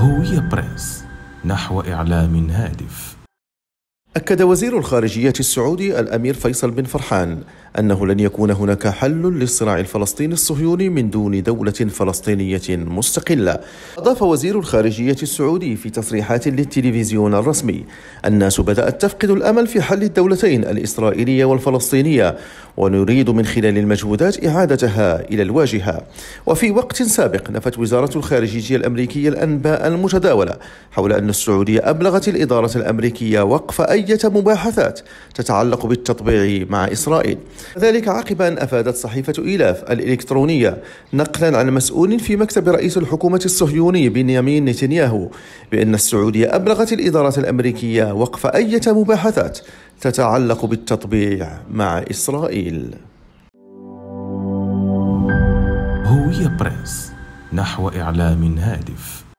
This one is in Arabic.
هوية بريس نحو إعلام هادف أكد وزير الخارجية السعودي الأمير فيصل بن فرحان أنه لن يكون هناك حل للصراع الفلسطيني الصهيوني من دون دولة فلسطينية مستقلة أضاف وزير الخارجية السعودي في تصريحات للتلفزيون الرسمي الناس بدأت تفقد الأمل في حل الدولتين الإسرائيلية والفلسطينية ونريد من خلال المجهودات إعادتها إلى الواجهة وفي وقت سابق نفت وزارة الخارجية الأمريكية الأنباء المتداولة حول أن السعودية أبلغت الإدارة الأمريكية وقف أي مباحثات تتعلق بالتطبيع مع إسرائيل ذلك عقب أن أفادت صحيفة إيلاف الإلكترونية نقلا عن مسؤول في مكتب رئيس الحكومة الصهيوني بنيامين نتنياهو بأن السعودية أبلغت الإدارة الأمريكية وقف أية مباحثات تتعلق بالتطبيع مع إسرائيل هوية بريس نحو إعلام هادف